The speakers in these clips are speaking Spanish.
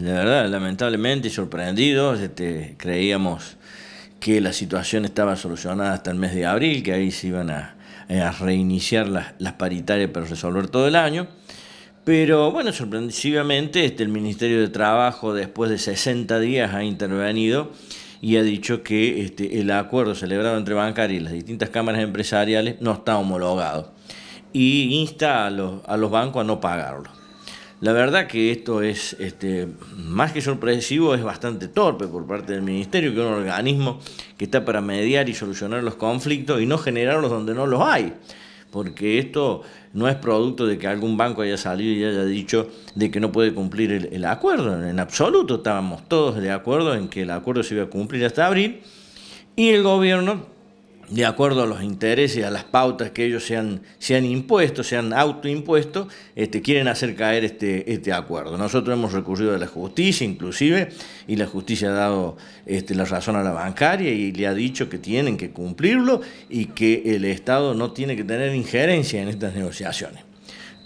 De verdad, lamentablemente, sorprendidos, este, creíamos que la situación estaba solucionada hasta el mes de abril, que ahí se iban a, reiniciar las, paritarias para resolver todo el año. Pero bueno, sorprendidamente, este, el Ministerio de Trabajo, después de 60 días, ha intervenido y ha dicho que este, el acuerdo celebrado entre bancaria y las distintas cámaras empresariales no está homologado y insta a los, a los bancos a no pagarlo. La verdad que esto es, este, más que sorpresivo, es bastante torpe por parte del Ministerio, que es un organismo que está para mediar y solucionar los conflictos y no generarlos donde no los hay. Porque esto no es producto de que algún banco haya salido y haya dicho de que no puede cumplir el, el acuerdo. En absoluto estábamos todos de acuerdo en que el acuerdo se iba a cumplir hasta abril y el gobierno de acuerdo a los intereses, a las pautas que ellos se han, impuesto, se han autoimpuesto, este, quieren hacer caer este, este acuerdo. Nosotros hemos recurrido a la justicia, inclusive, y la justicia ha dado este, la razón a la bancaria y le ha dicho que tienen que cumplirlo y que el Estado no tiene que tener injerencia en estas negociaciones.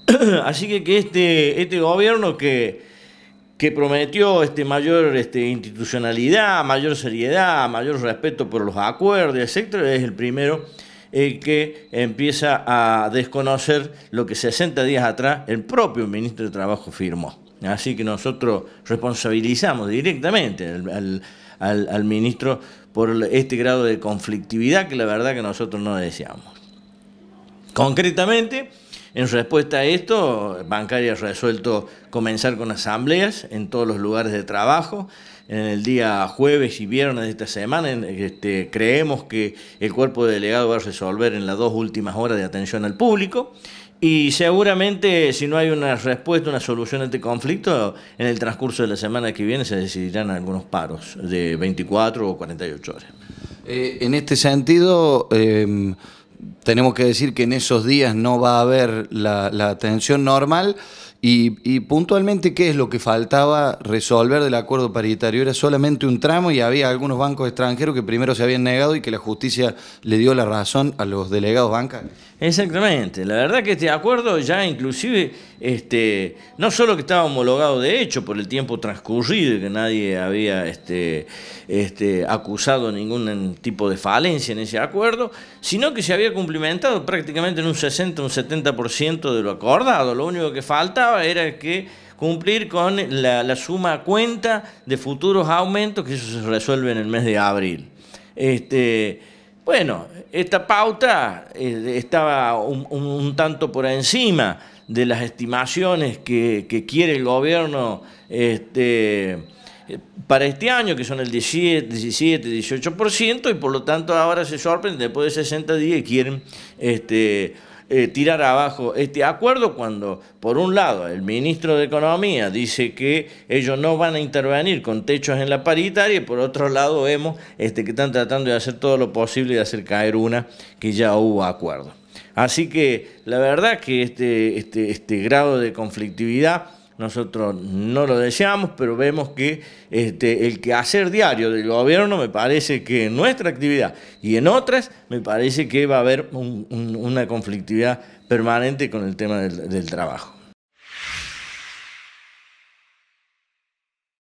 Así que que este, este gobierno que que prometió este, mayor este, institucionalidad, mayor seriedad, mayor respeto por los acuerdos, etcétera, es el primero que empieza a desconocer lo que 60 días atrás el propio ministro de Trabajo firmó. Así que nosotros responsabilizamos directamente al ministro por este grado de conflictividad que la verdad que nosotros no deseamos. Concretamente, en respuesta a esto, Bancaria ha resuelto comenzar con asambleas en todos los lugares de trabajo. En el día jueves y viernes de esta semana este, creemos que el cuerpo de delegado va a resolver en las dos últimas horas de atención al público. Y seguramente si no hay una respuesta, una solución a este conflicto, en el transcurso de la semana que viene se decidirán algunos paros de 24 o 48 horas. Eh, en este sentido, eh, tenemos que decir que en esos días no va a haber la, la atención normal y, puntualmente, ¿qué es lo que faltaba resolver del acuerdo paritario? Era solamente un tramo y había algunos bancos extranjeros que primero se habían negado y que la justicia le dio la razón a los delegados bancarios. Exactamente. La verdad que este acuerdo ya inclusive, este, no solo que estaba homologado de hecho por el tiempo transcurrido y que nadie había este, este, acusado ningún tipo de falencia en ese acuerdo, sino que se había cumplimentado prácticamente en un 60, un 70% de lo acordado. Lo único que faltaba era que cumplir con la, suma cuenta de futuros aumentos, que eso se resuelve en el mes de abril. Este, bueno, esta pauta eh, estaba un, tanto por encima de las estimaciones que, quiere el gobierno este, para este año, que son el 17, 17, 18%, y por lo tanto ahora se sorprenden, después de 60 días quieren... Este, eh, tirar abajo este acuerdo cuando, por un lado, el ministro de Economía dice que ellos no van a intervenir con techos en la paritaria y por otro lado vemos este, que están tratando de hacer todo lo posible de hacer caer una que ya hubo acuerdo. Así que la verdad que este, este, este grado de conflictividad nosotros no lo deseamos, pero vemos que este, el quehacer diario del gobierno me parece que en nuestra actividad y en otras me parece que va a haber una conflictividad permanente con el tema del trabajo.